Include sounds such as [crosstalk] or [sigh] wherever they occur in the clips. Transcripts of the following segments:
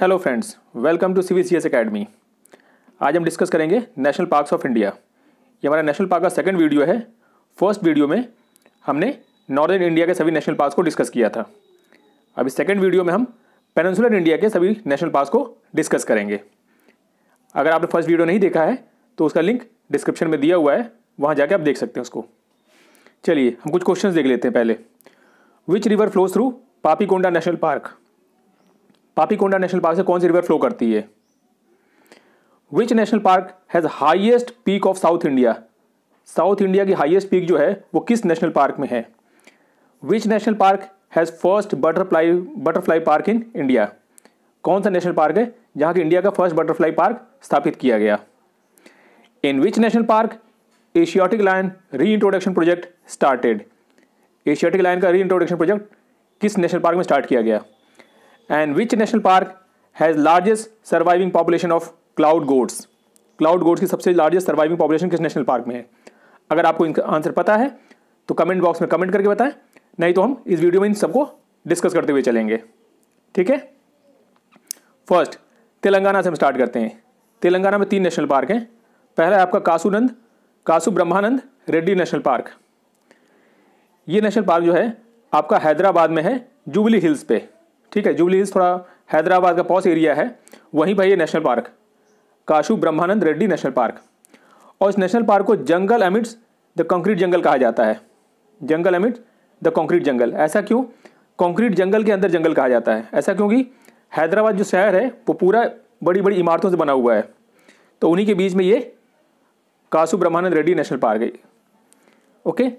Hello friends welcome to C V C S academy आज हम discuss करेंगे national parks of India ये हमारा नेशनल पार्क का सेकंड वीडियो है फर्स्ट वीडियो में हमने नॉर्दर्न इंडिया के सभी नेशनल पार्क्स को डिस्कस किया था अभी सेकंड वीडियो में हम पेनसुलर इंडिया के सभी नेशनल पार्क्स को डिस्कस करेंगे अगर आपने फर्स्ट वीडियो नहीं देखा है तो उसका लिंक डिस्क्रिप्शन में दिया हुआ है वहाँ जाके आप देख सकते हैं उसको चलिए हम कुछ क्वेश्चन देख लेते हैं पहले which river flows through Papikonda national park Papikonda national park से कौन सी रिवर फ्लो करती है which national park has highest peak of south India south India की हाइएस्ट पीक जो है वो किस नेशनल पार्क में है which national park has first butterfly butterfly park in India कौन सा नेशनल पार्क है जहां की इंडिया का फर्स्ट बटरफ्लाई पार्क स्थापित किया गया in which national park Asiatic lion री introduction project started Asiatic lion का री इंट्रोडक्शन प्रोजेक्ट किस नेशनल पार्क में स्टार्ट किया गया and which national park has largest surviving population of cloud gods cloud gods की सबसे लार्जेस्ट सर्वाइविंग पॉपुलेशन किस national park में है अगर आपको इनका आंसर पता है तो कमेंट बॉक्स में कमेंट करके बताएं नहीं तो हम इस वीडियो में इन सबको डिस्कस करते हुए चलेंगे ठीक है फर्स्ट तेलंगाना से हम स्टार्ट करते हैं तेलंगाना में तीन नेशनल पार्क हैं पहला है आपका कासूनंद कासू ब्रह्मानंद रेड्डी नेशनल पार्क ये नेशनल पार्क जो है आपका हैदराबाद में है जुबली हिल्स पे ठीक है जुबली हिल्स थोड़ा हैदराबाद का पॉस एरिया है वहीं भाई ये national park Kasu Brahmananda Reddy national park और इस नेशनल पार्क को jungle amidst the concrete jungle कहा जाता है jungle amidst the concrete jungle ऐसा क्यों कंक्रीट जंगल के अंदर जंगल कहा जाता है ऐसा क्योंकि हैदराबाद जो शहर है वो पूरा बड़ी बड़ी इमारतों से बना हुआ है तो उन्हीं के बीच में ये काशु ब्रह्मानंद रेड्डी नेशनल पार्क है okay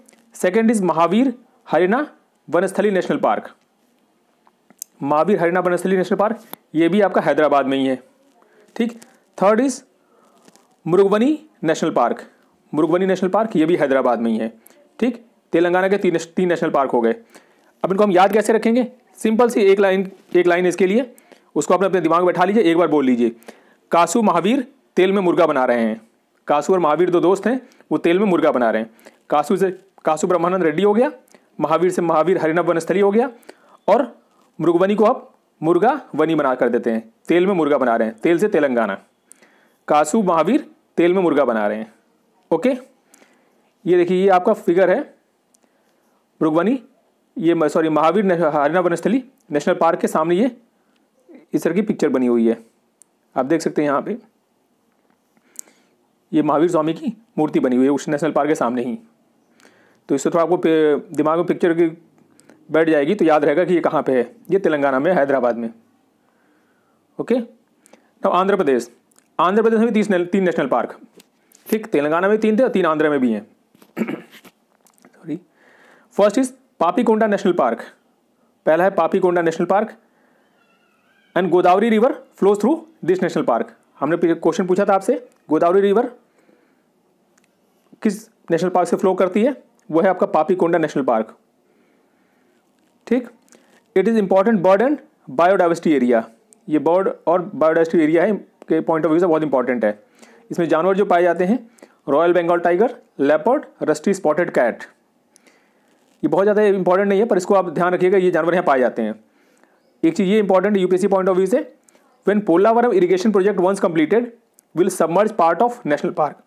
second is Mahavir Harina Vanasthali national park Mahavir Harina Vanasthali national park ये भी आपका हैदराबाद में ही है ठीक third is Mrugavani national park Mrugavani national park ये भी हैदराबाद में ही है ठीक तेलंगाना के तीन तीन नेशनल पार्क हो गए अब इनको हम याद कैसे रखेंगे सिंपल सी एक लाइन एक लाइन इसके लिए उसको अपने अपने दिमाग में बैठा लीजिए एक बार बोल लीजिए कासू महावीर तेल में मुर्गा बना रहे हैं कासू और महावीर दो दोस्त हैं वो तेल में मुर्गा बना रहे हैं कासू से कासू ब्रह्मानंद रेड्डी हो गया महावीर से महावीर हरिनव वनस्थली हो गया और मृगवनी को आप मुर्गा वनी बना कर देते हैं तेल में मुर्गा बना रहे हैं तेल से तेलंगाना कासू महावीर तेल में मुर्गा बना रहे हैं ओके ये देखिए ये आपका फिगर है मृगवनी ये sorry Mahavir Harina Vanasthali national park के सामने ये इस तरह की पिक्चर बनी हुई है आप देख सकते हैं यहाँ पे ये महावीर स्वामी की मूर्ति बनी हुई है उस नेशनल पार्क के सामने ही तो इससे थोड़ा आपको दिमाग में पिक्चर की बैठ जाएगी तो याद रहेगा कि ये कहाँ पे है ये तेलंगाना में हैदराबाद में ओके तो आंध्र प्रदेश आंध्र प्रदेश में भी तीस तीन नेशनल पार्क ठीक तेलंगाना में तीन थे और तीन आंध्र में भी हैं sorry first is Papikonda national park पहला है Papikonda national park and Godavari river flows through this national park हमने क्वेश्चन पूछा था आपसे गोदावरी रिवर किस नेशनल पार्क से फ्लो करती है वो है आपका पापीकोंडा नेशनल पार्क ठीक it is important bird and biodiversity area ये बर्ड और बायोडाइवर्सिटी एरिया है के पॉइंट ऑफ व्यू से बहुत इंपॉर्टेंट है इसमें जानवर जो पाए जाते हैं royal Bengal tiger leopard rusty spotted cat ये बहुत ज़्यादा इंपॉर्टेंट नहीं है पर इसको आप ध्यान रखिएगा ये जानवर यहाँ पाए जाते हैं एक चीज़ ये important UPSC point of view से when Polavaram irrigation project once completed will submerge part of national park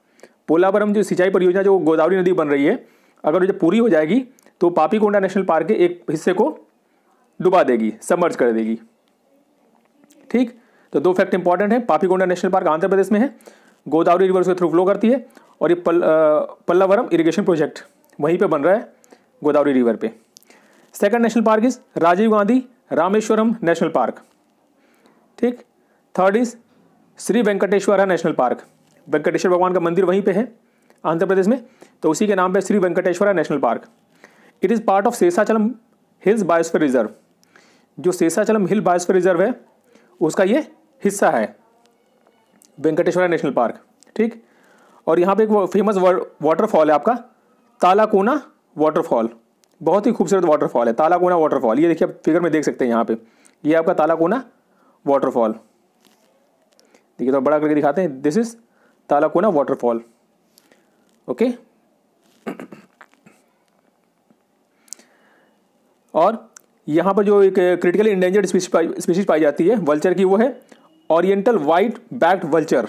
Polavaram जो सिंचाई परियोजना जो गोदावरी नदी बन रही है अगर जो पूरी हो जाएगी तो पापीकोंडा नेशनल पार्क के एक हिस्से को डुबा देगी समर्ज कर देगी ठीक तो दो फैक्ट इंपॉर्टेंट है पापीकोंडा नेशनल पार्क आंध्र प्रदेश में है गोदावरी रिवर के थ्रू फ्लो करती है और ये पल, पल्लावरम इरिगेशन प्रोजेक्ट वहीं पर बन रहा है गोदावरी रिवर पर second national park is Rajiv Gandhi Rameswaram national park ठीक third is Shri Venkateswara national park Venkateswara भगवान का मंदिर वहीं पे है आंध्र प्रदेश में तो उसी के नाम पे Shri Venkateswara national park it is part of Seshachalam hills biosphere reserve जो सेसाचलम हिल बायोस्फीयर रिजर्व है उसका ये हिस्सा है वेंकटेश्वरा नेशनल पार्क ठीक और यहाँ पे एक फेमस वाटरफॉल है आपका तालाकोना वाटरफॉल बहुत ही खूबसूरत वाटरफॉल है तालाकोना वाटरफॉल ये देखिए आप फिगर में देख सकते हैं यहाँ पे ये आपका तालाकोना वाटरफॉल देखिए तो बड़ा करके दिखाते हैं this is Talakona waterfall okay और यहाँ पर जो एक क्रिटिकली इंडेंजर्ड स्पीशीज पाई जाती है वल्चर की वो है ओरिएंटल वाइट बैक्ड वल्चर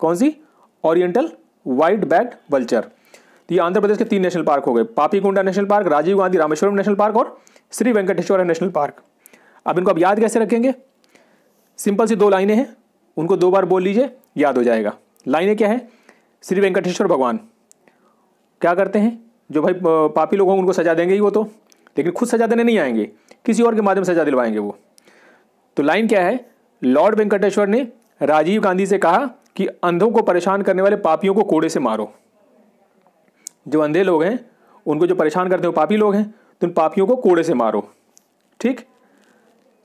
कौन सी ओरिएंटल वाइट बैक्ड वल्चर तो ये आंध्र प्रदेश के तीन नेशनल पार्क हो गए Papikonda national park Rajiv Gandhi Rameswaram national park और श्री वेंकटेश्वर नेशनल पार्क अब इनको आप याद कैसे रखेंगे सिंपल सी दो लाइनें हैं उनको दो बार बोल लीजिए याद हो जाएगा लाइनें क्या है श्री वेंकटेश्वर भगवान क्या करते हैं जो भाई पापी लोग होंगे उनको सजा देंगे ही वो तो लेकिन खुद सजा देने नहीं आएंगे किसी और के माध्यम सजा दिलवाएंगे वो तो लाइन क्या है लॉर्ड वेंकटेश्वर ने राजीव गांधी से कहा कि अंधों को परेशान करने वाले पापियों को कोड़े से मारो जो अंधे लोग हैं उनको जो परेशान करते हैं पापी लोग हैं तो उन पापियों को कोड़े से मारो ठीक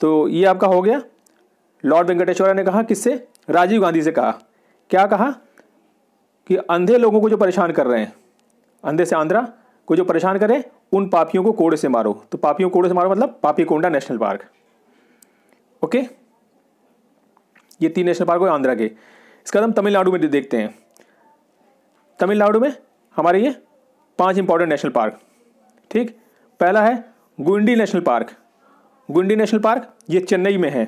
तो ये आपका हो गया लॉर्ड वेंकटेश्वर ने कहा किससे राजीव गांधी से कहा क्या कहा कि अंधे लोगों को जो परेशान कर रहे हैं अंधे से आंध्रा को जो परेशान करें उन पापियों को कोड़े से मारो तो पापियों कोड़े से मारो मतलब पापी कोंडा नेशनल पार्क ओके ये तीन नेशनल पार्क है आंध्रा के इसका हम तमिलनाडु में देखते हैं तमिलनाडु में हमारे ये पांच इंपॉर्टेंट नेशनल पार्क ठीक पहला है Guindy national park Guindy national park ये चेन्नई में है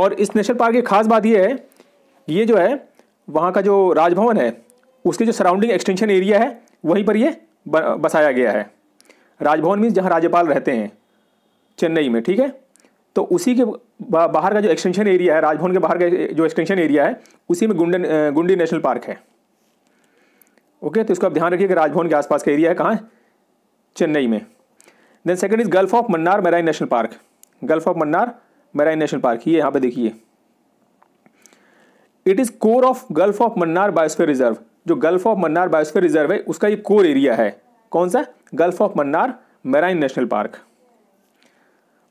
और इस नेशनल पार्क की खास बात ये है ये जो है वहाँ का जो राजभवन है उसके जो सराउंडिंग एक्सटेंशन एरिया है वहीं पर ये बसाया गया है राजभवन मीन्स जहाँ राज्यपाल रहते हैं चेन्नई में ठीक है तो उसी के बाहर का जो एक्सटेंशन एरिया है राजभवन के बाहर का जो एक्सटेंशन एरिया है उसी में गुंडन गुंडी नेशनल पार्क है ओके तो इसको आप ध्यान रखिए कि राजभवन के आसपास का एरिया है कहाँ चेन्नई में then second is gulf of Mannar marine national park gulf of Mannar marine national park ये यहाँ पर देखिए it is core of gulf of Mannar biosphere reserve जो gulf of Mannar biosphere reserve है उसका ये कोर एरिया है कौन सा gulf of Mannar marine national park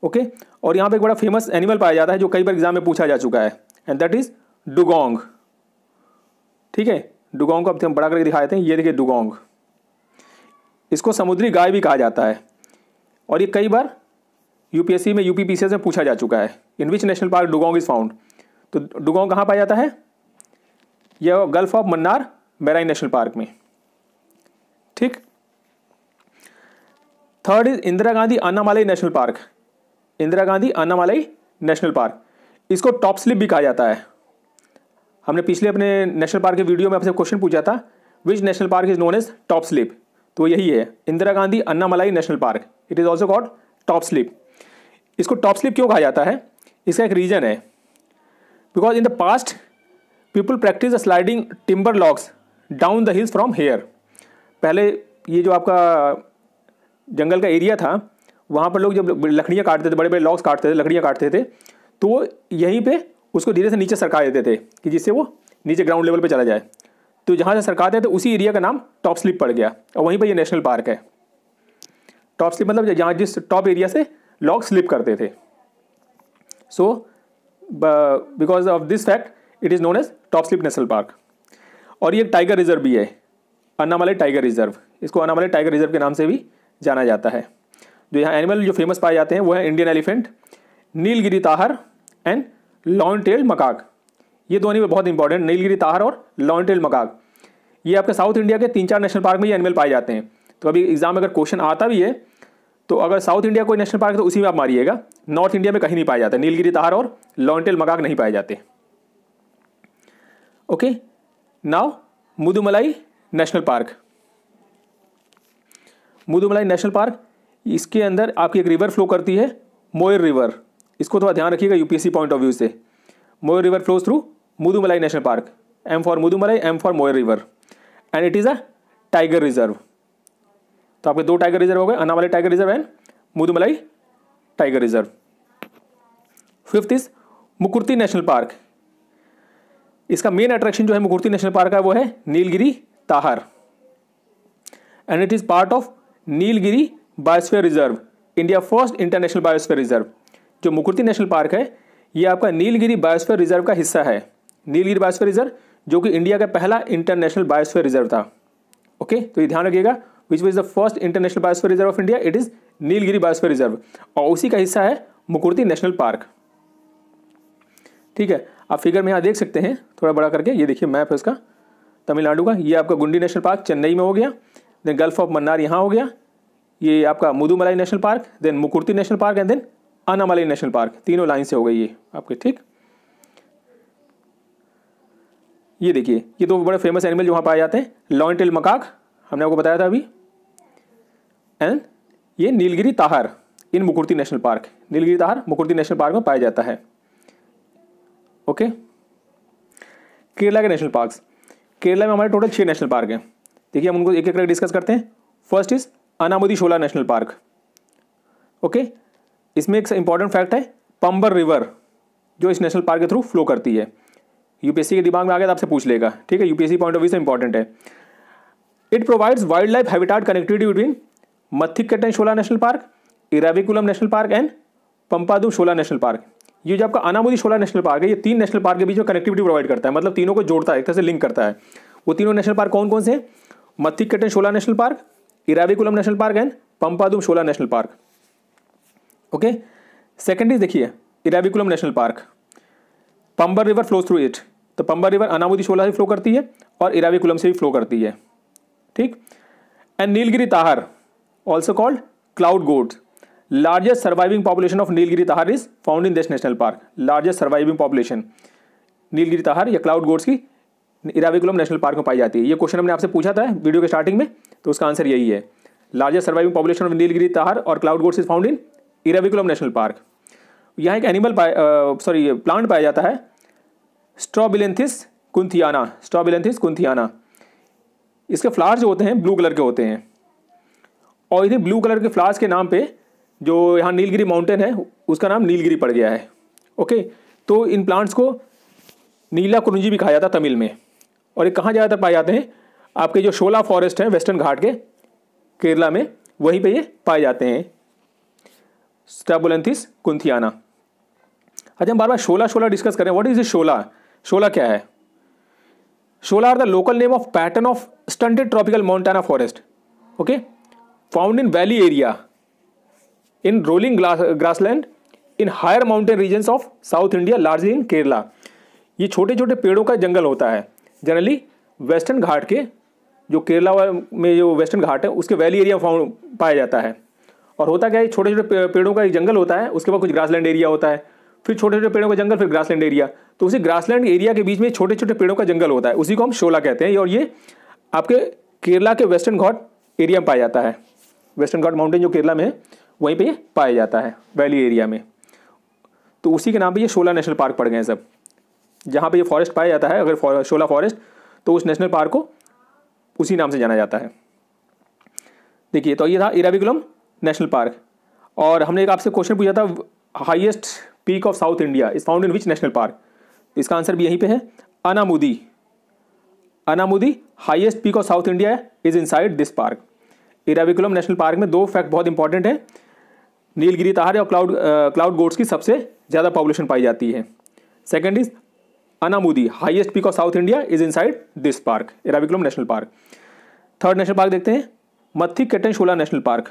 okay और यहाँ पे एक बड़ा फेमस एनिमल पाया जाता है जो कई बार एग्जाम में पूछा जा चुका है एंड दैट इज डुगोंग ठीक है डुगोंग को अब हम बड़ा करके दिखा देते हैं ये देखिए डुगोंग इसको समुद्री गाय भी कहा जाता है और ये कई बार यूपीएससी में यूपीपीसीएस में पूछा जा चुका है in which national park dugong is found तो डुगोंग कहाँ पाया जाता है यह गल्फ ऑफ मन्नार बेराई नेशनल पार्क में ठीक third is Indira Gandhi Annamalai national park Indira Gandhi Annamalai national park इसको टॉप स्लिप भी कहा जाता है हमने पिछले अपने नेशनल पार्क के वीडियो में आपसे क्वेश्चन पूछा था which national park is known as top slip तो यही है Indira Gandhi Annamalai national park it is also called top slip इसको टॉप स्लिप क्यों कहा जाता है इसका एक रीज़न है because in the past people practice the sliding timber logs down the hills from here पहले ये जो आपका जंगल का एरिया था वहाँ पर लोग जब लकड़ियाँ काटते थे बड़े बड़े लॉक्स काटते थे लकड़ियाँ काटते थे तो वो यहीं पर उसको धीरे से नीचे सरका देते थे कि जिससे वो नीचे ग्राउंड लेवल पर चला जाए तो जहाँ से सरकाते थे उसी एरिया का नाम टॉप स्लिप पड़ गया और वहीं पर ये नेशनल पार्क है टॉप स्लिप मतलब जहाँ जिस टॉप एरिया से लॉग स्लिप करते थे so because of this fact it is known as top slip national park और ये टाइगर रिजर्व भी है अनामले टाइगर रिजर्व इसको अनामले टाइगर रिजर्व के नाम से भी जाना जाता है जो यहाँ एनिमल जो फेमस पाए जाते हैं वो है Indian elephant Nilgiri tahr and long tailed macaque ये दो एनिमल बहुत इंपॉर्टेंट नीलगिरी ताहर और लॉन्ग टेल्ड मकाक ये आपके साउथ इंडिया के तीन चार नेशनल पार्क में ये एनिमल पाए जाते हैं तो अभी एग्जाम में अगर क्वेश्चन आता भी है तो अगर साउथ इंडिया कोई नेशनल पार्क है तो उसी में आप मारिएगा नॉर्थ इंडिया में कहीं नहीं पाया जाता नीलगिरी तार और लॉन्टेल मकाक नहीं पाए जाते okay now Mudumalai national park Mudumalai national park इसके अंदर आपकी एक रिवर फ्लो करती है मोयर रिवर इसको थोड़ा ध्यान रखिएगा यूपीएससी पॉइंट ऑफ व्यू से Moyar river flows through Mudumalai national park M for Mudumalai M for Moyar river and it is a tiger reserve तो आपके दो टाइगर रिजर्व हो गए Anamalai tiger reserve and Mudumalai tiger reserve fifth is Mukurthi national park इसका main attraction जो है Mukurthi national park का वो है Nilgiri tahr and it is part of Nilgiri biosphere reserve India first international biosphere reserve जो मुकुर्ती नेशनल पार्क है ये आपका नीलगिरी बायोस्फीयर रिजर्व का हिस्सा है नीलगिरी बायोस्फीयर रिजर्व जो कि इंडिया का पहला इंटरनेशनल बायोस्फीयर रिजर्व था ओके तो ये ध्यान रखिएगा which was the first international biosphere reserve of India it is Nilgiri biosphere reserve और उसी का हिस्सा है मुकुर्ती नेशनल पार्क ठीक है आप फिगर में यहाँ देख सकते हैं थोड़ा बड़ा करके ये देखिए मैप है इसका तमिलनाडु का ये आपका गुंडी नेशनल पार्क चेन्नई में हो गया देन गल्फ ऑफ मन्नार यहाँ हो गया ये आपका Mudumalai national park then Mukurthi national park and then Anamalai national park तीनों लाइन से हो गई ये आपके ठीक ये देखिए ये तो बड़े फेमस एनिमल जो वहाँ पाए जाते हैं लॉन्ग टेल मकाक हमने आपको बताया था अभी एंड ये Nilgiri tahr in Mukurthi national park Nilgiri tahr Mukurthi national park में पाया जाता है ओके केरला के नेशनल पार्क्स केरला में हमारे टोटल छः नेशनल पार्क हैं देखिए हम उनको एक एक करके डिस्कस करते हैं first is Anamudi shola national park okay इसमें एक इंपॉर्टेंट फैक्ट है पंबर रिवर जो इस नेशनल पार्क के थ्रू फ्लो करती है यूपीएससी के दिमाग में आ गया तो आपसे पूछ लेगा ठीक है यूपीएससी पॉइंट ऑफ व्यू से इंपॉर्टेंट है it provides wildlife habitat connectivity between Mathikettan shola national park Eravikulam national park and Pampadum shola national park ये जो आपका अनामोदी शोला नेशनल पार्क है ये तीन नेशनल पार्क के बीच में कनेक्टिविटी प्रोवाइड करता है मतलब तीनों को जोड़ता है एक तरह से लिंक करता है वो तीनों नेशनल पार्क कौन कौन से हैं कटन shola national park Eravikulam national park and Pampadum shola national park okay second is देखिए Eravikulam national park Pambar river flow through it तो पंबर रिवर अनामोदी शोला से फ्लो करती है और इराविकुलम से भी फ्लो करती है ठीक and Nilgiri tahr also called cloud goat largest surviving population of Nilgiri tahr is found in this national park largest surviving population Nilgiri tahr या क्लाउड गोड्स की इराविकुलम नेशनल पार्क में पाई जाती है ये क्वेश्चन हमने आपसे पूछा था वीडियो के स्टार्टिंग में तो उसका आंसर यही है largest surviving population of Nilgiri tahr और cloud goats is found in Eravikulam national park यहाँ एक एनिमल सॉरी प्लांट पाया जाता है स्ट्रॉबिलेंथिस कुंथियाना स्ट्रॉबिलेंथिस कुंथियाना इसके फ्लावर्स जो होते हैं ब्लू कलर के होते हैं और इधर ब्लू कलर के फ्लावर्स के नाम पे जो यहाँ नीलगिरी माउंटेन है उसका नाम नीलगिरी पड़ गया है ओके तो इन प्लांट्स को नीला कुरुंजी भी कहा जाता तमिल में और ये कहाँ ज़्यादातर पाए जाते हैं आपके जो शोला फॉरेस्ट हैं वेस्टर्न घाट के केरला में वहीं पे ये पाए जाते हैं स्टाबुलेंथिस कुंथियाना अच्छा हम बार बार शोला शोला डिस्कस करें what is a shola shola क्या है shola are the local name of pattern of stunted tropical montane forest okay found in valley area in rolling grassland in higher mountain regions of south India largely in Kerala ये छोटे छोटे पेड़ों का जंगल होता है generally western घाट के जो केरला में जो वेस्टर्न घाट है उसके वैली एरिया फाउंड पाया जाता है और होता क्या है छोटे छोटे पेड़ों का एक जंगल होता है उसके बाद कुछ ग्रासलैंड एरिया होता है फिर छोटे छोटे पेड़ों का जंगल फिर ग्रासलैंड एरिया तो उसी ग्रासलैंड एरिया के बीच में छोटे छोटे पेड़ों का जंगल होता है उसी को हम शोला कहते हैं और ये आपके केरला के वेस्टर्न घाट एरिया में पाया जाता है वेस्टर्न घाट माउंटेन जो केरला में है वहीं पे पाया जाता है वैली एरिया में तो उसी के नाम पे ये शोला नेशनल पार्क पड़ गए हैं सब जहाँ पे ये फॉरेस्ट पाया जाता है अगर शोला फॉरेस्ट तो उस नेशनल पार्क को उसी नाम से जाना जाता है देखिए तो ये था इराविकुलम नेशनल पार्क और हमने एक आपसे क्वेश्चन पूछा था highest peak of south India is found in which national park इसका आंसर भी यहीं पे है Anamudi Anamudi highest peak of south India is inside this park Eravikulam national park में दो फैक्ट बहुत इंपॉर्टेंट है नीलगिरी तहारे और क्लाउड क्लाउड गोड्स की सबसे ज़्यादा पॉपुलेशन पाई जाती है second is Anamudi highest peak of south India is inside this park Eravikulam national park third national park देखते हैं Mathikettan shola national park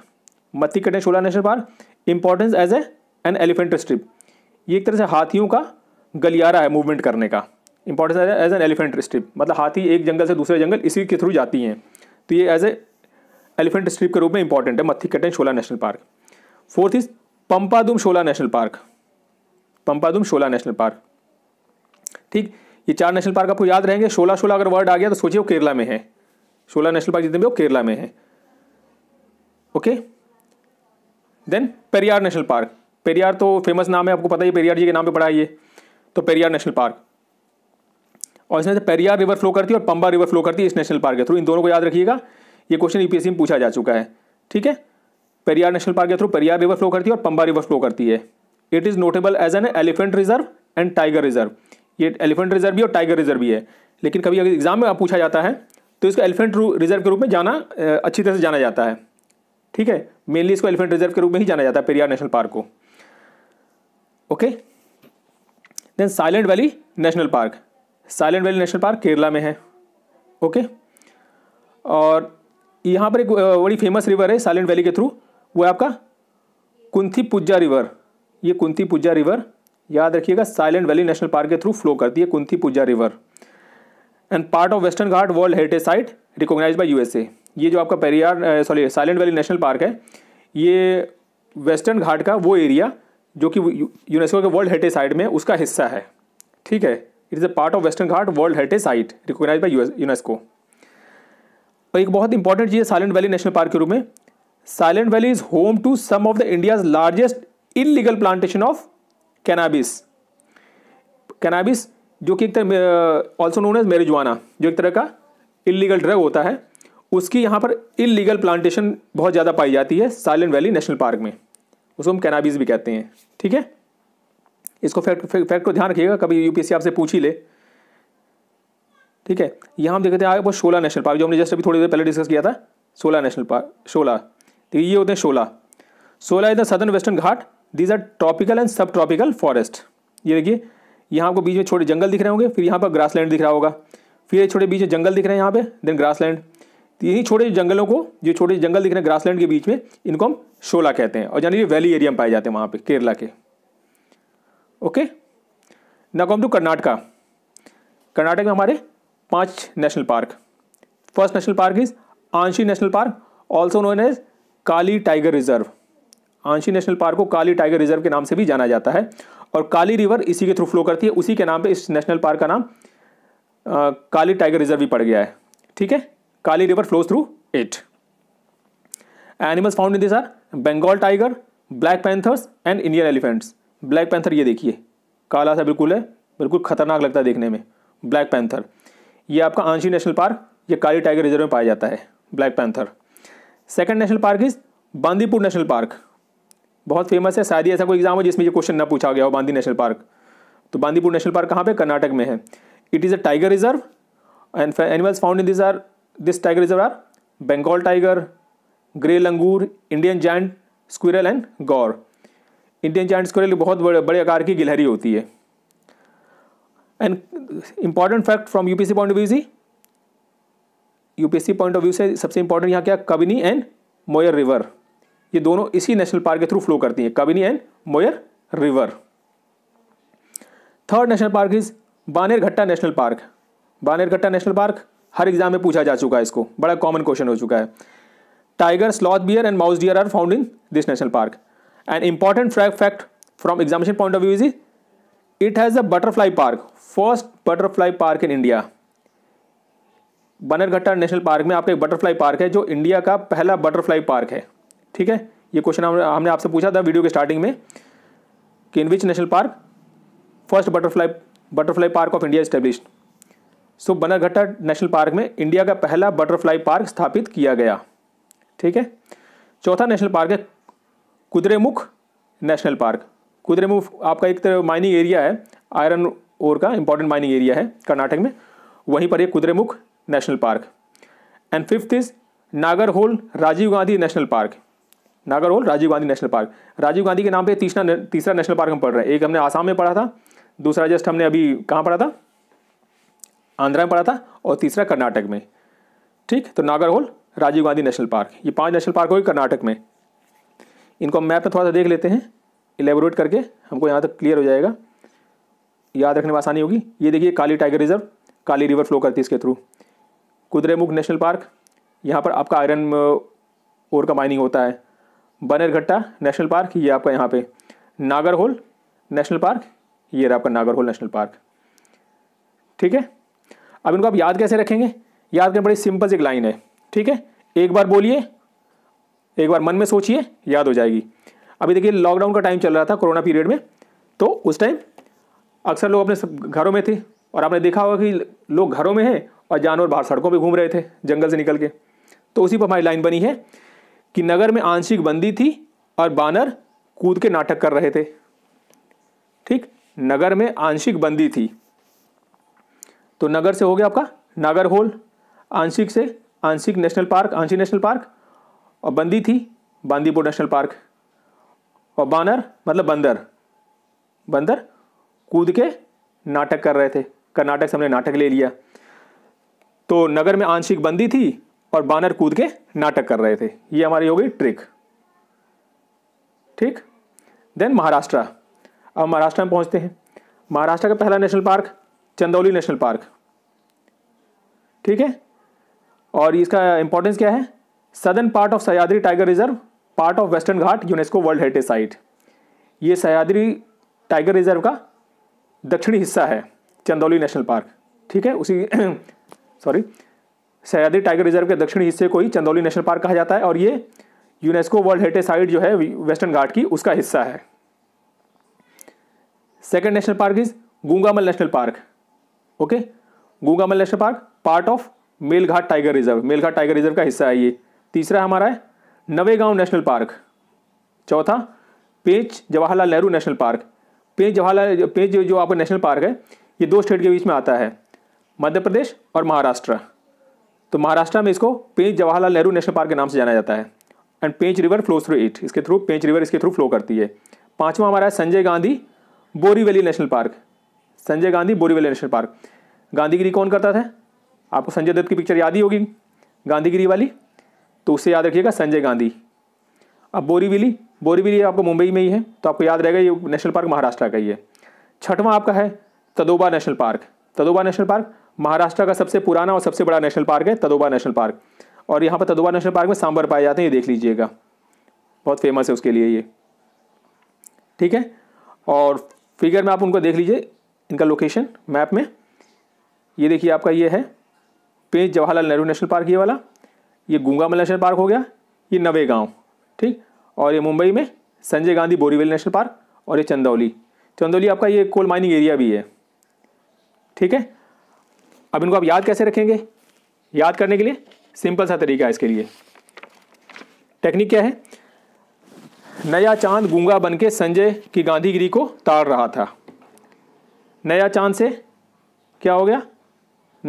Mathikettan shola national park importance as a an elephant strip ये एक तरह से हाथियों का गलियारा है मूवमेंट करने का importance as an elephant strip मतलब हाथी एक जंगल से दूसरे जंगल इसी के थ्रू जाती हैं तो ये एज ए एलिफेंट स्ट्रिप के रूप में इंपॉर्टेंट है Mathikettan shola national park fourth is Pampadum shola national park Pampadum shola national park ठीक ये चार नेशनल पार्क आपको याद रहेंगे शोला शोला अगर वर्ड आ गया तो सोचिए वो केरला में है शोला नेशनल पार्क जितने भी वो केरला में है okay then Periyar national park Periyar तो फेमस नाम है आपको पता ही पेरियार जी के नाम पे पड़ा है ये तो पेरियार नेशनल पार्क और इसमें से पेरियार रिवर फ्लो करती है और पंबा रिवर फ्लो करती है इस नेशनल पार्क के थ्रू इन दोनों को याद रखिएगा ये क्वेश्चन यूपीएससी e में पूछा जा चुका है ठीक है पेरियार नेशनल पार्क के थ्रू पेरियार रिवर फ्लो करती है और पंबा रिवर फ्लो करती है it is notable as an elephant reserve and tiger reserve ये एलिफेंट रिजर्व भी और टाइगर रिजर्व भी है लेकिन कभी अगर एग्जाम में आप पूछा जाता है तो इसको एलिफेंट रिजर्व के रूप में जाना अच्छी तरह से जाना जाता है ठीक है मेनली इसको एलिफेंट रिजर्व के रूप में ही जाना जाता है पेरियार नेशनल पार्क को okay then silent valley national park silent valley national park Kerala में है ओके okay? और यहाँ पर एक बड़ी फेमस रिवर है साइलेंट वैली के थ्रू वो आपका कुंथी पुजा रिवर ये कुंथी पुजा रिवर याद रखिएगा साइलेंट वैली नेशनल पार्क के थ्रू फ्लो करती है Kunthipuzha river and part of western Ghat world heritage site recognise by USA ये जो आपका Periyar sorry silent valley national park है ये वेस्टर्न घाट का वो एरिया जो कि यूनेस्को के वर्ल्ड हेरिटेज साइट में उसका हिस्सा है ठीक है it is a part of western Ghat world heritage site recognise by UNESCO और एक बहुत इंपॉर्टेंट चीज़ है साइलेंट वैली नेशनल पार्क के रूप में silent valley is home to some of the India's largest illegal plantation of cannabis cannabis जो कि एक तरह ऑल्सो नोन एज मेरिजवाना जो एक तरह का इलीगल ड्रग होता है उसकी यहाँ पर इलीगल प्लांटेशन बहुत ज़्यादा पाई जाती है साइलेंट वैली नेशनल पार्क में उसको हम कैनाबिस भी कहते हैं ठीक है इसको फैक्ट फैक्ट को ध्यान रखिएगा कभी यूपीएससी आपसे पूछ ही ले ठीक है यहाँ हम देखते हैं आगे बहुत शोला नेशनल पार्क जो हमने जस्ट अभी थोड़ी देर पहले डिस्कस किया था सोला नेशनल पार्क शोला तो ये होते हैं shola shola is the southern western Ghat these are tropical and subtropical forest ये देखिए यहाँ आपको बीच में छोटे जंगल दिख रहे होंगे फिर यहाँ पर ग्रास लैंड दिख रहा होगा फिर ये छोटे बीच में जंगल दिख रहे हैं यहाँ पे देन ग्रास लैंड यही छोटे जंगलों को जो छोटे जंगल दिख रहे हैं ग्रास लैंड के बीच में इनको हम शोला कहते हैं और यानी वैली एरिया में पाए जाते हैं वहाँ पे केरला के ओके ना कॉम टू कर्नाटका कर्नाटक में हमारे पांच national park first national park is Anshi national park also known as Kali tiger reserve Anshi national park को काली टाइगर रिजर्व के नाम से भी जाना जाता है और काली रिवर इसी के थ्रू फ्लो करती है उसी के नाम पे इस नेशनल पार्क का नाम आ, काली टाइगर रिजर्व भी पड़ गया है ठीक है Kali river flow through it animals found in this are Bengal tiger black panthers and Indian elephants black panther ये देखिए काला सा बिल्कुल है बिल्कुल खतरनाक लगता है देखने में ब्लैक पैंथर ये आपका आंशी नेशनल पार्क ये काली टाइगर रिजर्व में पाया जाता है black panther second national park is Bandipur national park बहुत फेमस है शायद ऐसा कोई एग्जाम हो जिसमें ये क्वेश्चन ना पूछा गया हो बांदी नेशनल पार्क तो बांदीपुर नेशनल पार्क कहाँ पे कर्नाटक में है it is a tiger reserve and animals found in this are this tiger reserve are Bengal tiger grey langur Indian giant squirrel and gaur Indian giant squirrel बहुत बड़े बड़े आकार की गिलहरी होती है and important fact from UPSC point of view UPSC point of view से सबसे इंपॉर्टेंट यहाँ क्या कबिनी एंड मोयर रिवर ये दोनों इसी नेशनल पार्क के थ्रू फ्लो करती हैं Kabini and Moyar river third national park is Bannerghatta national park Bannerghatta national park हर एग्जाम में पूछा जा चुका है इसको बड़ा कॉमन क्वेश्चन हो चुका है tiger sloth bear and mouse deer are found in this national park and important fact from examination point of view is it has a butterfly park first butterfly park in India Bannerghatta national park में आपका एक butterfly park है जो India का पहला butterfly park है ठीक है ये क्वेश्चन हमने आपसे पूछा था वीडियो के स्टार्टिंग में कि in which national park first butterfly butterfly park of India established so Bannerghatta national park में इंडिया का पहला बटरफ्लाई पार्क स्थापित किया गया ठीक है चौथा नेशनल पार्क है कुदरेमुख नेशनल पार्क कुदरेमुख आपका एक माइनिंग एरिया है आयरन ओर का इंपॉर्टेंट माइनिंग एरिया है कर्नाटक में वहीं पर एक Kudremukh national park and fifth is Nagarhole Rajiv Gandhi national park Nagarhole Rajiv Gandhi national park Rajiv Gandhi के नाम पे तीसरा तीसरा नेशनल पार्क हम पढ़ रहे हैं एक हमने आसाम में पढ़ा था दूसरा जस्ट हमने अभी कहाँ पढ़ा था आंध्रा में पढ़ा था और तीसरा कर्नाटक में ठीक तो नागरहोल राजीव गांधी नेशनल पार्क ये पांच नेशनल पार्क हो गए कर्नाटक में इनको हम मैप में थोड़ा सा देख लेते हैं इलेबोरेट करके हमको यहाँ तक क्लियर हो जाएगा याद रखने में आसानी होगी ये देखिए Kali tiger reserve Kali river flow करती है इसके थ्रू कुदरेमुख नेशनल पार्क यहाँ पर आपका आयरन ओर का माइनिंग होता है बनेरघट्टा नेशनल पार्क ये आपका यहाँ पे नागरहोल नेशनल पार्क ये रहा आपका नागरहोल नेशनल पार्क ठीक है अब इनको आप याद कैसे रखेंगे याद करना बड़ी सिंपल सी एक लाइन है ठीक है एक बार बोलिए एक बार मन में सोचिए याद हो जाएगी अभी देखिए लॉकडाउन का टाइम चल रहा था कोरोना पीरियड में तो उस टाइम अक्सर लोग अपने घरों में थे और आपने देखा होगा कि लोग घरों में हैं और जानवर बाहर सड़कों पर घूम रहे थे जंगल से निकल के तो उसी पर हमारी लाइन बनी है कि नगर में आंशिक बंदी थी और बानर कूद के नाटक कर रहे थे ठीक नगर में आंशिक बंदी थी तो नगर से हो गया आपका नागर होल आंशिक से Anshi national park Anshi national park और बंदी थी बांदीपुर नेशनल पार्क और बानर मतलब बंदर बंदर कूद के नाटक कर रहे थे कर्नाटक से हमने नाटक ले लिया तो नगर में आंशिक बंदी थी और बानर कूद के नाटक कर रहे थे ये हमारी हो गई ट्रिक ठीक देन महाराष्ट्र अब महाराष्ट्र में पहुंचते हैं महाराष्ट्र का पहला national park Chandoli national park ठीक है और इसका इंपॉर्टेंस क्या है southern part of Sahyadri tiger reserve part of western Ghat UNESCO world heritage site ये सयाद्री टाइगर रिजर्व का दक्षिणी हिस्सा है चंदौली नेशनल पार्क ठीक है उसी [clears throat] सॉरी सयादी टाइगर रिजर्व के दक्षिणी हिस्से को ही चंदौली नेशनल पार्क कहा जाता है और ये यूनेस्को वर्ल्ड हेरिटेज साइट जो है वेस्टर्न घाट की उसका हिस्सा है second national park is Gugamal national park okay Gugamal national park part of Melghat tiger reserve Melghat tiger reserve का हिस्सा है ये तीसरा हमारा है नवेगांव नेशनल पार्क चौथा पेंच जवाहरलाल नेहरू नेशनल पार्क पेंच जवाहरलाल पेंच जो आपका नेशनल पार्क है ये दो स्टेट के बीच में आता है मध्य प्रदेश और महाराष्ट्र तो महाराष्ट्र में इसको पेंच जवाहरलाल नेहरू नेशनल पार्क के नाम से जाना जाता है and Pench river flow through it इसके थ्रू पेंच रिवर इसके थ्रू फ्लो करती है पाँचवा हमारा है Sanjay Gandhi Borivali national park Sanjay Gandhi Borivali national park गांधीगिरी कौन करता था आपको संजय दत्त की पिक्चर याद ही होगी गांधीगिरी वाली तो उसे याद रखिएगा संजय गांधी अब बोरीवली बोरीवली आपको मुंबई में ही है तो आपको याद रहेगा ये नेशनल पार्क महाराष्ट्र का ही है छठवां आपका है Tadoba national park Tadoba national park Maharashtra का सबसे पुराना और सबसे बड़ा नेशनल पार्क है तदोबा नेशनल पार्क और यहाँ पर तदोबा नेशनल पार्क में सांबर पाए जाते हैं ये देख लीजिएगा बहुत फेमस है उसके लिए ये ठीक है और फिगर में आप उनको देख लीजिए इनका लोकेशन मैप में ये देखिए आपका ये है पेंच जवाहरलाल नेहरू नेशनल पार्क ये वाला ये गंगामल नेशनल पार्क हो गया ये नवे गाँव ठीक और ये मुंबई में संजय गांधी बोरीवेल नेशनल पार्क और ये चंदौली चंदौली आपका ये कोल माइनिंग एरिया भी है ठीक है अब इनको आप याद कैसे रखेंगे याद करने के लिए सिंपल सा तरीका है इसके लिए टेक्निक क्या है नया चांद गूंगा बन के संजय की गांधीगिरी को ताड़ रहा था नया चांद से क्या हो गया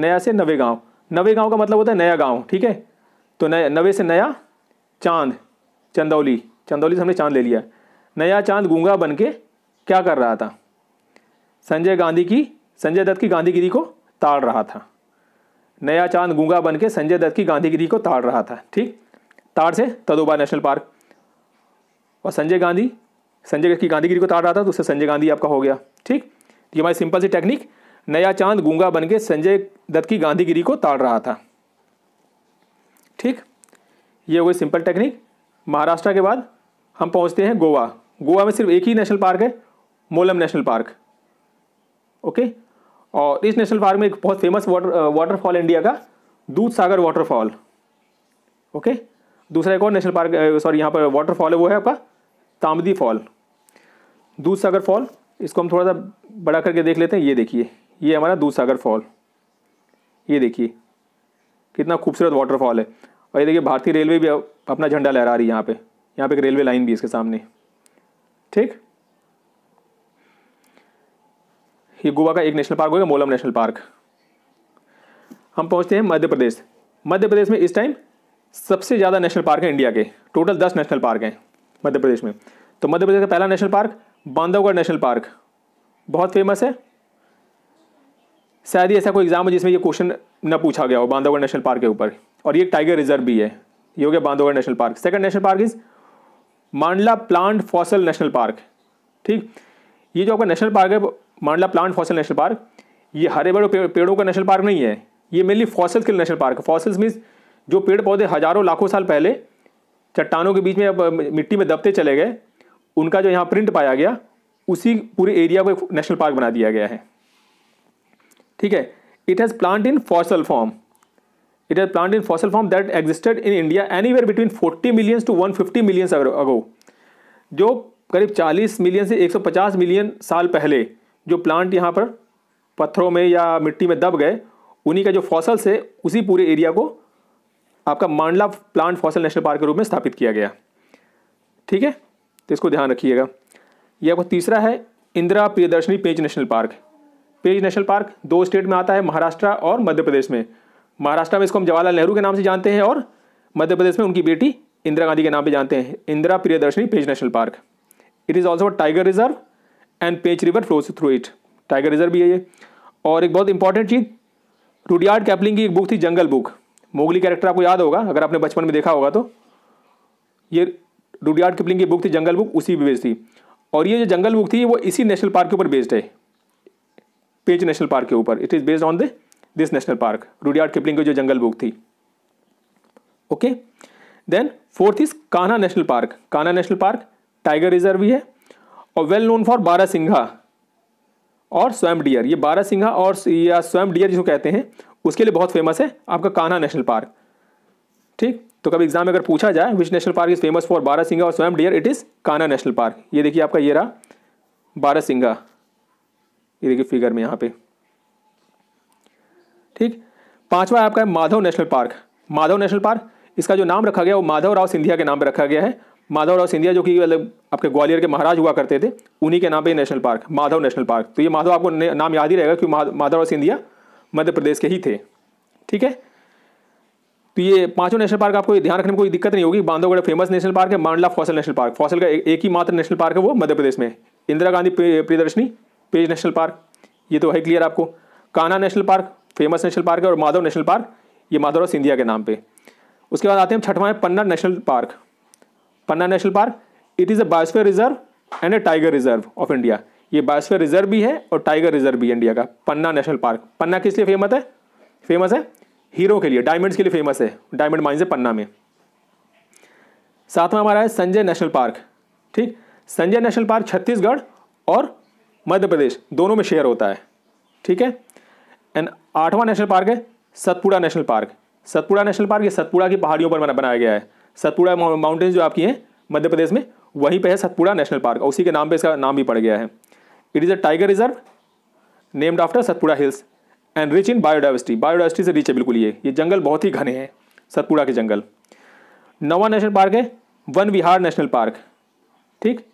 नया से नवे गांव नवे गांव का मतलब होता है नया गांव ठीक है तो नया नवे से नया चांद चंदौली चंदौली से हमने चांद ले लिया नया चांद गूंगा बन के क्या कर रहा था संजय गांधी की संजय दत्त की गांधीगिरी को ताड़ रहा था नया चांद गूंगा बन के संजय दत्त की गांधीगिरी को ताड़ रहा था ठीक ताड़ से तदोबा नेशनल पार्क और संजय गांधी संजय दत्त की गांधीगिरी को ताड़ रहा था तो उससे संजय गांधी आपका हो गया ठीक ये हमारी सिंपल सी टेक्निक नया चांद गूंगा बन के संजय दत्त की गांधीगिरी को ताड़ रहा था ठीक ये हो गई सिंपल टेक्निक महाराष्ट्र के बाद हम पहुंचते हैं गोवा गोवा में सिर्फ एक ही नेशनल पार्क है मोलम नेशनल पार्क ओके और इस नेशनल पार्क में एक बहुत फेमस वाटर वाटरफॉल इंडिया का दूध सागर वाटरफॉल ओके दूसरा एक और नेशनल पार्क सॉरी यहाँ पर वाटरफॉल है वो है आपका तामदी फॉल दूध सागर फॉल इसको हम थोड़ा सा बड़ा करके देख लेते हैं ये देखिए ये हमारा दूध सागर फॉल ये देखिए कितना खूबसूरत वाटरफॉल है और ये देखिए भारतीय रेलवे भी अपना झंडा लहरा रही है यहाँ पर यहाँ पर एक रेलवे लाइन भी इसके सामने ठीक ये गोवा का एक नेशनल पार्क होगा मोलम नेशनल पार्क हम पहुंचते हैं मध्य प्रदेश मध्य प्रदेश में इस टाइम सबसे ज़्यादा नेशनल पार्क है इंडिया के टोटल दस नेशनल पार्क हैं मध्य प्रदेश में तो मध्य प्रदेश का पहला national park Bandhavgarh national park बहुत फेमस है शायद ही ऐसा कोई एग्जाम है जिसमें ये क्वेश्चन न पूछा गया हो बांधवगढ़ नेशनल पार्क के ऊपर और ये टाइगर रिजर्व भी है ये हो गया Bandhavgarh national park second national park is Mandla plant fossil national park ठीक ये जो आपका नेशनल पार्क है मांडला प्लांट फॉसिल नेशनल पार्क ये हरे भरे पेड़ों का नेशनल पार्क नहीं है ये मेनली फॉसिल्स के नेशनल पार्क फॉसिल्स मीन्स जो पेड़ पौधे हज़ारों लाखों साल पहले चट्टानों के बीच में मिट्टी में दबते चले गए उनका जो यहाँ प्रिंट पाया गया उसी पूरे एरिया को एक नेशनल पार्क बना दिया गया है ठीक है it has plant in fossil form it has plant in fossil form that existed in India anywhere between forty millions to one fifty millions ago जो करीब चालीस मिलियन से एक सौ पचास मिलियन साल पहले जो प्लांट यहाँ पर पत्थरों में या मिट्टी में दब गए उन्हीं का जो फॉसल्स है उसी पूरे एरिया को आपका मांडला प्लांट फॉसल नेशनल पार्क के रूप में स्थापित किया गया ठीक है तो इसको ध्यान रखिएगा ये आपका तीसरा है Indira Priyadarshini Pench national park Pench national park दो स्टेट में आता है महाराष्ट्र और मध्य प्रदेश में महाराष्ट्र में इसको हम जवाहरलाल नेहरू के नाम से जानते हैं और मध्य प्रदेश में उनकी बेटी इंदिरा गांधी के नाम पर जानते हैं Indira Priyadarshini Pench national park it is also tiger reserve and Pench river flows through it tiger reserve भी है ये और एक बहुत इंपॉर्टेंट चीज़ रुडियार्ड कैपलिंग की एक बुक थी जंगल बुक मोगली कैरेक्टर आपको याद होगा अगर आपने बचपन में देखा होगा तो ये रुडियार्ड कैपलिंग की बुक थी जंगल बुक उसी पर बेस्ड थी और ये जो जंगल बुक थी वो इसी नेशनल पार्क के ऊपर बेस्ड है पेंच नेशनल पार्क के ऊपर it is based on the this national park Rudyard Kipling की जो जंगल बुक थी okay then fourth is Kanha national park Kanha national park tiger reserve भी है और well known for barasingha और स्वयं डियर ये बारह सिंघा और या स्वयं डियर जिसको कहते हैं उसके लिए बहुत फेमस है आपका कान्हा नेशनल पार्क ठीक तो कभी एग्जाम में अगर पूछा जाए which national park is famous for barasingha और swamp deer it is Kanha national park ये देखिए आपका ये रहा बारह सिंघा ये देखिए फिगर में यहाँ पे ठीक पांचवा आपका है Madhav national park Madhav national park इसका जो नाम रखा गया वो माधव राव सिंधिया के नाम पर रखा गया है माधवराव सिंधिया जो कि मतलब आपके ग्वालियर के महाराज हुआ करते थे उन्हीं के नाम पे national park Madhav national park तो ये माधव आपको नाम याद ही रहेगा क्योंकि माधवराव सिंधिया मध्य प्रदेश के ही थे ठीक है तो ये पांचों नेशनल पार्क आपको ध्यान रखने में कोई दिक्कत नहीं होगी बांधवगढ़ फेमस नेशनल पार्क है मांडला फॉसल नेशनल पार्क फॉसल का एक ही मात्र नेशनल पार्क है वो मध्य प्रदेश में इंदिरा गांधी प्रियदर्शनी पेज नेशनल पार्क ये तो है क्लियर आपको Kanha national park famous national park है और माधव नेशनल पार्क ये माधवराव सिंधिया के नाम पर उसके बाद आते हैं छठवां Panna national park Panna national park it is a biosphere reserve and a tiger reserve of India ये बायोस्फेयर रिजर्व भी है और टाइगर रिजर्व भी है इंडिया का पन्ना नेशनल पार्क पन्ना किस लिए फेमस है फेमस है हीरो के लिए डायमंड्स के लिए फेमस है डायमंड माइंस है पन्ना में साथ में हमारा है संजय नेशनल पार्क ठीक संजय नेशनल पार्क छत्तीसगढ़ और मध्य प्रदेश दोनों में शेयर होता है ठीक है एंड आठवां नेशनल पार्क है Satpura national park Satpura national park ये सतपुड़ा की पहाड़ियों पर बनाया गया है सतपुड़ा माउंटेन्स जो आपकी हैं मध्य प्रदेश में वहीं पे है सतपुड़ा नेशनल पार्क उसी के नाम पे इसका नाम भी पड़ गया है it is a tiger reserve named after Satpura hills and rich in biodiversity biodiversity से रिच है बिल्कुल ये ये जंगल बहुत ही घने हैं सतपुड़ा के जंगल नवा नेशनल पार्क है वन विहार नेशनल पार्क ठीक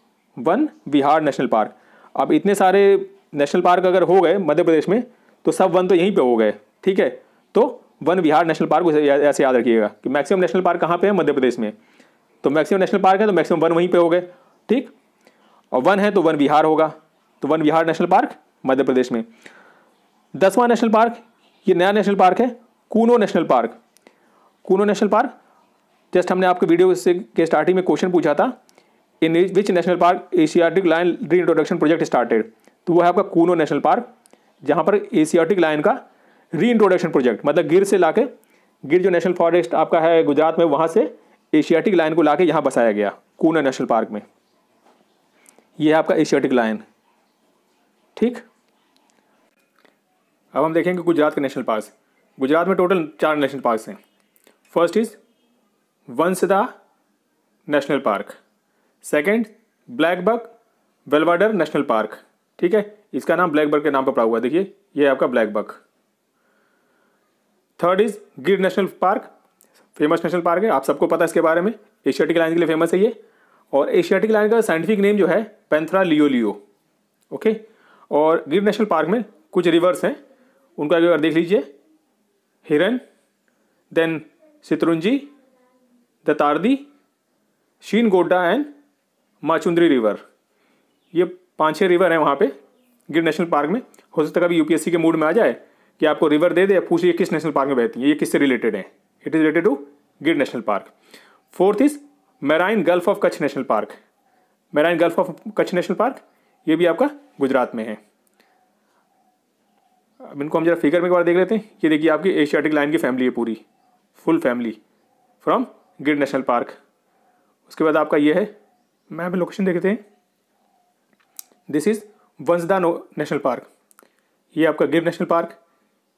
वन विहार नेशनल पार्क अब इतने सारे नेशनल पार्क अगर हो गए मध्य प्रदेश में तो सब वन तो यहीं पे हो गए ठीक है तो वन विहार नेशनल पार्क ऐसे याद रखिएगा कि मैक्सिमम नेशनल पार्क कहाँ पे है मध्य प्रदेश में तो मैक्सिमम नेशनल पार्क है तो मैक्सिमम वन वहीं पे हो गए ठीक और वन है तो वन विहार होगा तो वन विहार नेशनल पार्क मध्य प्रदेश में दसवां नेशनल पार्क ये नया नेशनल पार्क है Kuno national park Kuno national park just हमने आपके वीडियो के स्टार्टिंग में क्वेश्चन पूछा था in which national park Asiatic lion री इंट्रोडक्शन प्रोजेक्ट स्टार्टेड तो वो है आपका कूनो नेशनल पार्क जहाँ पर एशियाटिक लाइन का री इंट्रोडक्शन प्रोजेक्ट मतलब गिर से लाके गिर जो नेशनल फॉरेस्ट आपका है गुजरात में वहाँ से एशियाटिक लाइन को लाके यहाँ बसाया गया कूना नेशनल पार्क में ये है आपका एशियाटिक लाइन ठीक अब हम देखेंगे गुजरात के नेशनल पार्क गुजरात में टोटल चार नेशनल पार्क हैं first is Vansda national park second blackbuck Velavadar national park ठीक है इसका नाम ब्लैकबर्ग के नाम पर पड़ा हुआ है देखिए ये आपका blackbuck third is Gir national park famous national park है आप सबको पता है इसके बारे में एशियाटिक लाइन के लिए फेमस है ये और एशियाटिक लाइन का साइंटिफिक नेम जो है पेंथरा लियो लियो ओके और गिर नेशनल पार्क में कुछ रिवर्स हैं उनका एक बार देख लीजिए हिरन then Shetrunji Datardi Shingoda and Machhundri river ये पाँच छः रिवर हैं वहाँ पे गिर नेशनल पार्क में हो सकता है कभी यूपीएससी के मूड में आ जाए कि आपको रिवर दे दे पूछिए किस नेशनल पार्क में बहती है ये किससे रिलेटेड है it is related to Gir national park fourth is marine gulf of Kutch national park marine gulf of Kutch national park ये भी आपका गुजरात में है अब इनको हम जरा फिगर में एक बार देख लेते हैं ये देखिए आपकी एशियाटिक लाइन की फैमिली है पूरी full family from Gir national park उसके बाद आपका ये है भी लोकेशन देखते हैं this is Vansda national park ये आपका गिर नेशनल पार्क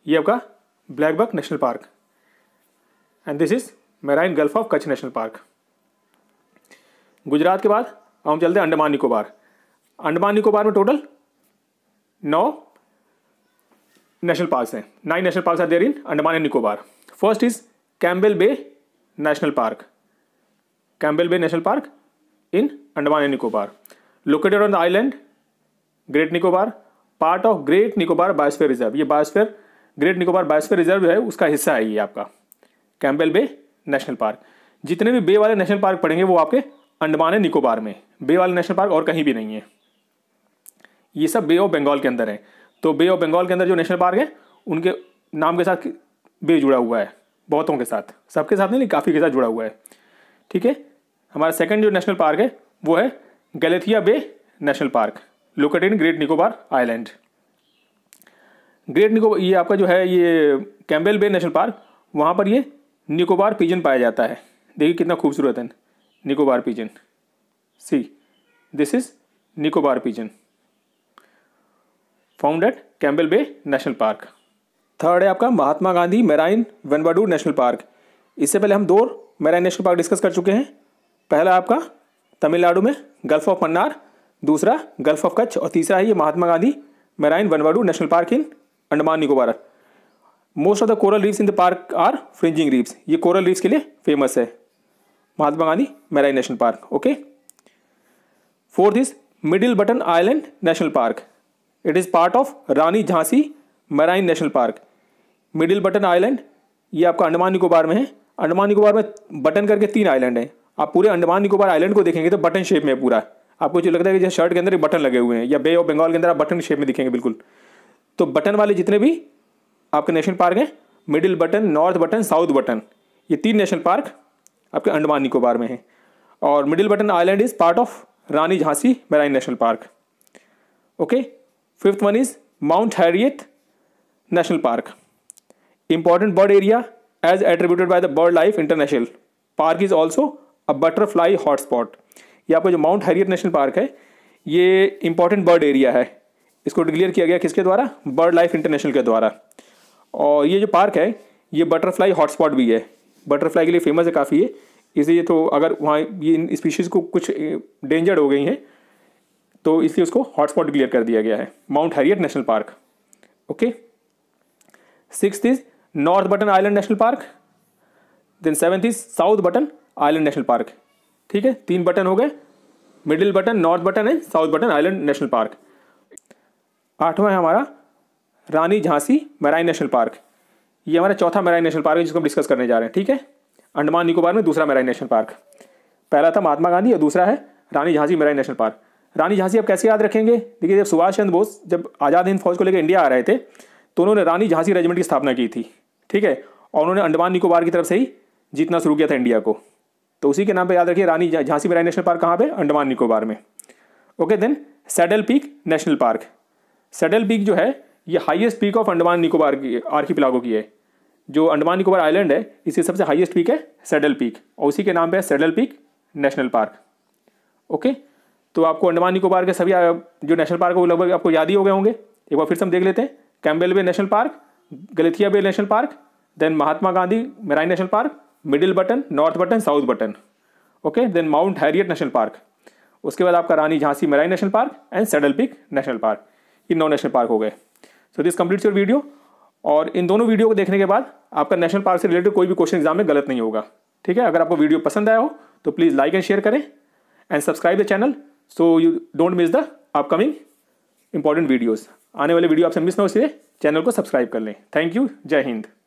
ये आपका black buck national park and this is marine gulf of Kutch national park Gujarat के बाद अब हम चलते हैं अंडमान निकोबार अंडमान निकोबार में टोटल नौ नेशनल पार्क हैं nine national park are there in Andaman and Nicobar first is Campbell bay national park Campbell bay national park in Andaman and Nicobar located on the island great Nicobar part of great Nicobar biosphere reserve ये biosphere great Nicobar biosphere reserve जो है उसका हिस्सा है ये आपका Campbell बे national park जितने भी बे वाले नेशनल पार्क पड़ेंगे वो आपके अंडमान है निकोबार में बे वाले नेशनल पार्क और कहीं भी नहीं है ये सब बे ऑफ बंगाल के अंदर है तो बे ऑफ बंगाल के अंदर जो नेशनल पार्क है उनके नाम के साथ बे जुड़ा हुआ है बहुतों के साथ सबके साथ नहीं काफ़ी के साथ जुड़ा हुआ है ठीक है हमारा सेकेंड जो नेशनल पार्क है वो है Galathea bay national park located great Nicobar island great Nicobar ये आपका जो है ये कैम्बेल बे नेशनल पार्क वहाँ पर ये निकोबार पिजन पाया जाता है देखिए कितना खूबसूरत है Nicobar pigeon see this is Nicobar pigeon found at Campbell bay national park third है आपका Mahatma Gandhi marine Wandoor national park इससे पहले हम दो मेराइन नेशनल पार्क डिस्कस कर चुके हैं पहला आपका तमिलनाडु में गल्फ ऑफ मन्नार दूसरा गल्फ ऑफ कच्छ और तीसरा है ये Mahatma Gandhi marine Wandoor national park in Andaman Nicobar most of the coral reefs in the park are fringing reefs ये कोरल रीफ्स के लिए फेमस है Mahatma Gandhi marine national park okay fourth is middle button island national park it is part of Rani Jhansi marine national park middle button island ये आपका अंडमान निकोबार में है अंडमान निकोबार में button करके तीन आइलैंड हैं आप पूरे अंडमान निकोबार आइलैंड को देखेंगे तो बटन शेप में पूरा आपको जो लगता है कि जैसे शर्ट के अंदर बटन लगे हुए हैं या बे ऑफ बंगाल के अंदर आप बटन शेप में दिखेंगे बिल्कुल तो बटन वाले जितने भी आपके नेशनल पार्क हैं middle button north button south button ये तीन नेशनल पार्क आपके अंडमान निकोबार में हैं और middle button island is part of Rani Jhansi marine national park okay fifth one is mount Harriet national park important bird area as attributed by the bird life international park is also a butterfly hotspot ये आपका जो mount Harriet national park है ये important bird area है इसको declare किया गया किसके द्वारा बर्ड लाइफ इंटरनेशनल के द्वारा और ये जो पार्क है ये बटरफ्लाई हॉटस्पॉट भी है बटरफ्लाई के लिए फेमस है काफ़ी ये इसलिए तो अगर वहाँ ये इन स्पीशीज़ को कुछ डेंजर्ड हो गई हैं तो इसलिए उसको हॉटस्पॉट डिक्लेयर कर दिया गया है mount Harriet national park okay six is north button island national park then seventh is south button island national park ठीक है तीन बटन हो गए middle button north button and south button island national park आठवां है हमारा Rani Jhansi marine national park ये हमारा चौथा मराइन नेशनल पार्क है जिसको हम डिस्कस करने जा रहे हैं ठीक है अंडमान निकोबार में दूसरा मराइन नेशनल पार्क पहला था महात्मा गांधी और दूसरा है Rani Jhansi marine national park Rani Jhansi आप कैसे याद रखेंगे देखिए जब सुभाष चंद्र बोस जब आज़ाद हिंद फौज को लेकर इंडिया आ रहे थे तो उन्होंने रानी झांसी रेजिमेंट की स्थापना की थी ठीक है और उन्होंने अंडमान निकोबार की तरफ से ही जीतना शुरू किया था इंडिया को तो उसी के नाम पर याद रखिए Rani Jhansi marine national park कहाँ पर अंडमान निकोबार में okay then saddle peak national park saddle peak जो है ये highest peak of Andaman Nicobar की आर्खिपिलागो की है जो अंडमान निकोबार आइलैंड है इसकी सबसे हाईएस्ट पीक है सेडल पीक और उसी के नाम पे है saddle peak national park okay तो आपको अंडमान निकोबार के सभी जो नेशनल पार्क है वो लगभग आपको याद ही हो गए होंगे एक बार फिर से हम देख लेते हैं Campbell bay national park Galathea bay national park then Mahatma Gandhi marine national park middle button north button south button okay then mount Harriet national park उसके बाद आपका Rani Jhansi marine national park and saddle peak national park इंदौर national park हो गए so this completes your video और इन दोनों video को देखने के बाद आपका नेशनल पार्क से रिलेटेड कोई भी क्वेश्चन एग्जाम में गलत नहीं होगा ठीक है अगर आपको वीडियो पसंद आया हो तो प्लीज़ लाइक एंड शेयर करें and subscribe the channel so you don't miss the upcoming important videos आने वाले वीडियो आपसे मिस ना हो इसलिए चैनल को सब्सक्राइब कर लें थैंक यू जय हिंद